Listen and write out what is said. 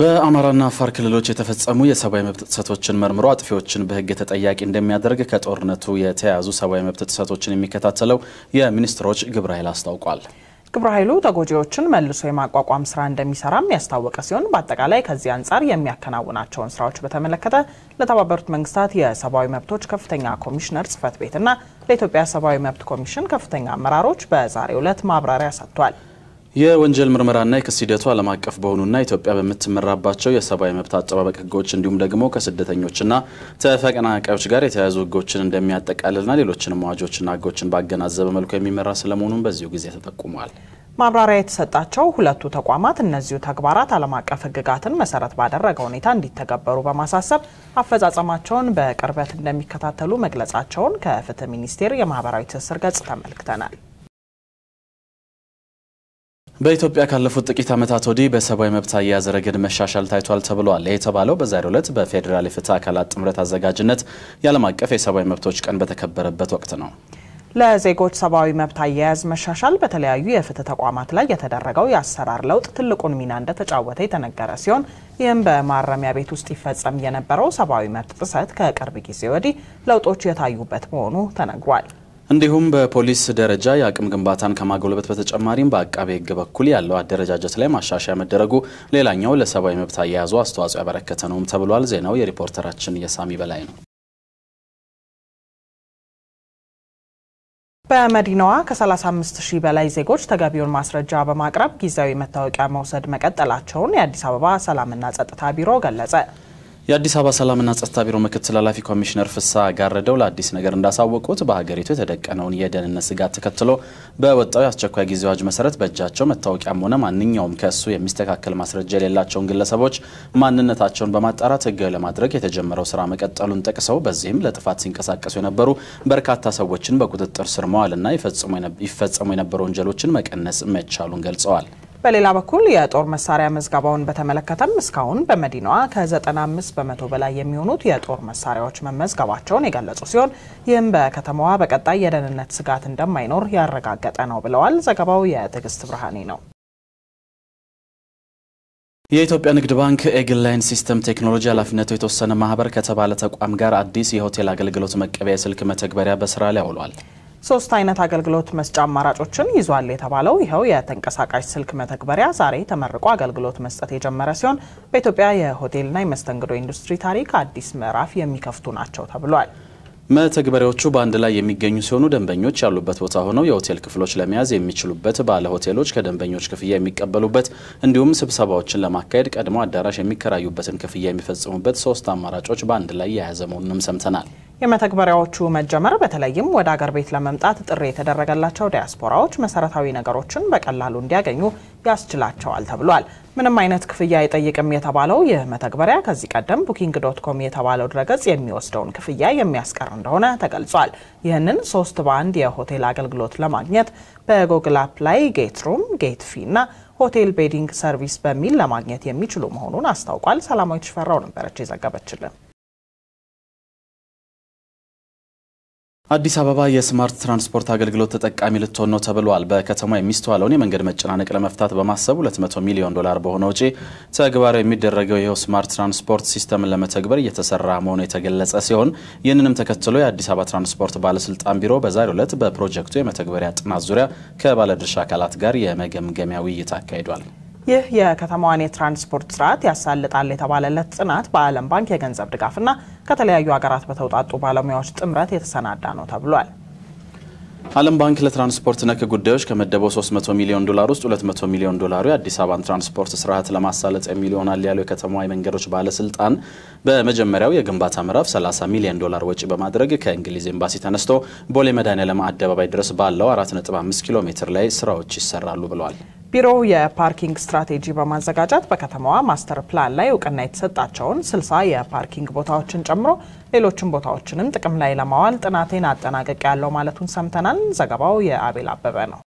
በአማራና አፋር ክልሎች የተፈጸሙ የሰብአዊ መብት ጥሰቶችን መርምሮ አጥፊዎችን በሕግ ተጠያቂ እንደሚያደርግ ከጦርነቱ የተያዙ ሰብአዊ መብት ጥሰቶችን የሚከታተለው የሚኒስትሮች ግብረ ኃይል አስታውቋል። ግብረ ኃይሉ ተጎጂዎችን መልሶ የማቋቋም ስራ እንደሚሰራም ያስታወቀ ሲሆን በአጠቃላይ ከዚህ አንጻር የሚያከናውናቸውን ስራዎች በተመለከተ ለተባበሩት መንግስታት የሰብአዊ መብቶች ከፍተኛ ኮሚሽነር ጽህፈት ቤትና ለኢትዮጵያ ሰብአዊ መብት ኮሚሽን ከፍተኛ አመራሮች በዛሬው ዕለት ማብራሪያ ሰጥቷል። የወንጀል ምርመራና የክስ ሂደቱ ዓለም አቀፍ በሆኑና ኢትዮጵያ በምትመራባቸው የሰብአዊ መብት አጠባበቅ ህጎች እንዲሁም ደግሞ ከስደተኞችና ተፈናቃዮች ጋር የተያያዙ ህጎችን እንደሚያጠቃልልና ሌሎችንም አዋጆችና ህጎችን ባገናዘበ መልኩ የሚመራ ስለመሆኑን በዚሁ ጊዜ ተጠቁሟል። ማብራሪያ የተሰጣቸው ሁለቱ ተቋማት እነዚሁ ተግባራት ዓለም አቀፍ ህግጋትን መሰረት ባደረገ ሁኔታ እንዲተገበሩ በማሳሰብ አፈጻጸማቸውን በቅርበት እንደሚከታተሉ መግለጻቸውን ከፍትህ ሚኒስቴር የማህበራዊ ትስስር ገጽ ተመልክተናል። በኢትዮጵያ ካለፉት ጥቂት ዓመታት ወዲህ በሰብአዊ መብት አያያዝ ረገድ መሻሻል ታይቷል ተብሏል። ይህ የተባለው በዛሬው ዕለት በፌዴራል የፍትህ አካላት ጥምረት አዘጋጅነት የዓለም አቀፍ የሰብአዊ መብቶች ቀን በተከበረበት ወቅት ነው። ለዜጎች ሰብአዊ መብት አያያዝ መሻሻል በተለያዩ የፍትህ ተቋማት ላይ የተደረገው የአሰራር ለውጥ ትልቁን ሚና እንደተጫወተ የተነገረ ሲሆን ይህም በማረሚያ ቤት ውስጥ ይፈጸም የነበረው ሰብአዊ መብት ጥሰት ከቅርብ ጊዜ ወዲህ ለውጦች የታዩበት መሆኑ ተነግሯል። እንዲሁም በፖሊስ ደረጃ የአቅም ግንባታን ከማጎልበት በተጨማሪም በአቃቤ ሕግ በኩል ያለው አደረጃጀት ላይ ማሻሻያ መደረጉ ሌላኛው ለሰብአዊ መብት አያያዙ አስተዋጽኦ ያበረከተ ነውም ተብሏል። ዜናው የሪፖርተራችን የሳሚ በላይ ነው። በመዲናዋ ከ35 ሺህ በላይ ዜጎች ተገቢውን ማስረጃ በማቅረብ ጊዜያዊ መታወቂያ መውሰድ መቀጠላቸውን የአዲስ አበባ ሰላምና ጸጥታ ቢሮ ገለጸ። የአዲስ አበባ ሰላምና ጸጥታ ቢሮ ምክትል ኃላፊ ኮሚሽነር ፍሳ ጋረደው ለአዲስ ነገር እንዳሳወቁት በሀገሪቱ የተደቀነውን የደህንነት ስጋት ተከትሎ በወጣው የአስቸኳይ ጊዜ አዋጅ መሰረት በእጃቸው መታወቂያም ሆነ ማንኛውም ከእሱ የሚስተካከል ማስረጃ የሌላቸውን ግለሰቦች ማንነታቸውን በማጣራት ህጋዊ ለማድረግ የተጀመረው ስራ መቀጠሉን ጠቅሰው በዚህም ለጥፋት ሲንቀሳቀሱ የነበሩ በርካታ ሰዎችን በቁጥጥር ስር መዋልና ይፈጸሙ የነበሩ ወንጀሎችን መቀነስ መቻሉን ገልጸዋል። በሌላ በኩል የጦር መሳሪያ መዝገባውን በተመለከተም እስካሁን በመዲናዋ ከ95 በመቶ በላይ የሚሆኑት የጦር መሳሪያዎች መመዝገባቸውን የገለጹ ሲሆን ይህም በከተማዋ በቀጣይ የደህንነት ስጋት እንደማይኖር ያረጋገጠ ነው ብለዋል። ዘገባው የትዕግስት ብርሃኔ ነው። የኢትዮጵያ ንግድ ባንክ ኤግላይን ሲስተም ቴክኖሎጂ ኃላፊነቱ የተወሰነ ማህበር ከተባለ ተቋም ጋር አዲስ የሆቴል አገልግሎት መቀበያ የስልክ መተግበሪያ በስራ ላይ አውሏል። ሶስት አይነት አገልግሎት መስጫ አማራጮችን ይዟል የተባለው ይኸው የተንቀሳቃሽ ስልክ መተግበሪያ ዛሬ ተመርቆ አገልግሎት መስጠት የጀመረ ሲሆን በኢትዮጵያ የሆቴልና የመስተንግዶ ኢንዱስትሪ ታሪክ አዲስ ምዕራፍ የሚከፍቱ ናቸው ተብሏል። መተግበሪያዎቹ በአንድ ላይ የሚገኙ ሲሆኑ ደንበኞች ያሉበት ቦታ ሆነው የሆቴል ክፍሎች ለመያዝ የሚችሉበት፣ ባለ ሆቴሎች ከደንበኞች ክፍያ የሚቀበሉበት፣ እንዲሁም ስብሰባዎችን ለማካሄድ ቀድሞ አዳራሽ የሚከራዩበትን ክፍያ የሚፈጽሙበት ሶስት አማራጮች በአንድ ላይ የያዘ መሆኑንም ሰምተናል። የመተግበሪያዎቹ መጀመር በተለይም ወደ አገር ቤት ለመምጣት ጥሪ የተደረገላቸው ዲያስፖራዎች መሰረታዊ ነገሮችን በቀላሉ እንዲያገኙ ያስችላቸዋል ተብሏል። ምንም አይነት ክፍያ አይጠይቅም የተባለው ይህ መተግበሪያ ከዚህ ቀደም ቡኪንግ ዶት ኮም የተባለው ድረገጽ የሚወስደውን ክፍያ የሚያስቀር እንደሆነ ተገልጿል። ይህንን ሶስት በአንድ የሆቴል አገልግሎት ለማግኘት በጎግል አፕ ላይ ጌት ሩም፣ ጌት ፊ እና ሆቴል ቤዲንግ ሰርቪስ በሚል ለማግኘት የሚችሉ መሆኑን አስታውቋል። ሰላማዊት ሽፈራው ነበረች የዘገበችልን። አዲስ አበባ የስማርት ትራንስፖርት አገልግሎት ተጠቃሚ ልትሆን ነው ተብሏል። በከተማ የሚስተዋለውን የመንገድ መጨናነቅ ለመፍታት በማሰብ 200 ሚሊዮን ዶላር በሆነ ውጪ ተግባራዊ የሚደረገው ይኸው ስማርት ትራንስፖርት ሲስተምን ለመተግበር እየተሰራ መሆኑ የተገለጸ ሲሆን ይህንንም ተከትሎ የአዲስ አበባ ትራንስፖርት ባለስልጣን ቢሮ በዛሬው ዕለት በፕሮጀክቱ የመተግበሪያ ጥናት ዙሪያ ከባለድርሻ አካላት ጋር የመገምገሚያ ውይይት አካሂዷል። ይህ የከተማዋን የትራንስፖርት ስርዓት ያሳልጣል የተባለለት ጥናት በዓለም ባንክ የገንዘብ ድጋፍና ከተለያዩ ሀገራት በተውጣጡ ባለሙያዎች ጥምረት የተሰናዳ ነው ተብሏል። ዓለም ባንክ ለትራንስፖርት ነክ ጉዳዮች ከመደበው 300 ሚሊዮን ዶላር ውስጥ 200 ሚሊዮን ዶላሩ የአዲስ አበባን ትራንስፖርት ስርዓት ለማሳለጥ የሚል ይሆናል ያለው የከተማዋ የመንገዶች ባለስልጣን በመጀመሪያው የግንባታ ምዕራፍ 30 ሚሊዮን ዶላር ወጪ በማድረግ ከእንግሊዝ ኤምባሲ ተነስቶ ቦሌ መድኃኔዓለም አደባባይ ድረስ ባለው 4.5 ኪሎ ሜትር ላይ ስራዎች ይሰራሉ ብለዋል። ቢሮው የፓርኪንግ ስትራቴጂ በማዘጋጀት በከተማዋ ማስተር ፕላን ላይ እውቅና የተሰጣቸውን ስልሳ የፓርኪንግ ቦታዎችን ጨምሮ ሌሎችን ቦታዎችንም ጥቅም ላይ ለማዋል ጥናቴን አጠናቀቅ ያለው ማለቱን ሰምተናል። ዘገባው የአቤል አበበ ነው።